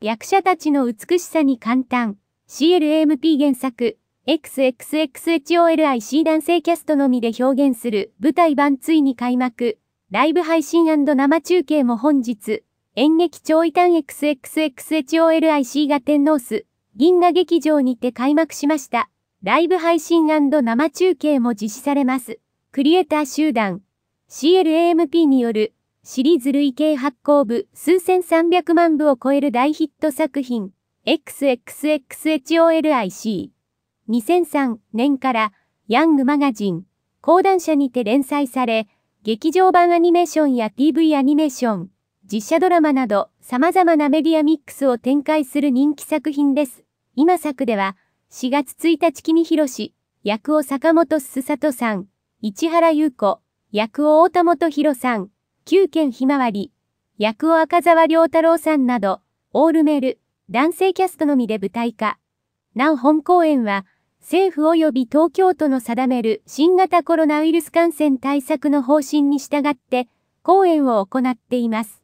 役者たちの美しさに簡単。CLAMP 原作。XXXHOLIC 男性キャストのみで表現する舞台版ついに開幕。ライブ配信生中継も本日。演劇超異端 XXXHOLIC が天皇巣、銀河劇場にて開幕しました。ライブ配信生中継も実施されます。クリエイター集団 CLAMP によるシリーズ累計発行部数千三百万部を超える大ヒット作品 XXXHOLIC。2003年からヤングマガジン、講談社にて連載され、劇場版アニメーションや TV アニメーション、実写ドラマなど様々なメディアミックスを展開する人気作品です。今作では、4月1日君広し、役を坂本すすさとさん、市原優子、役を大田本博さん、9件ひまわり、役を赤沢良太郎さんなど、オールメール、男性キャストのみで舞台化。なお本公演は、政府及び東京都の定める新型コロナウイルス感染対策の方針に従って、公演を行っています。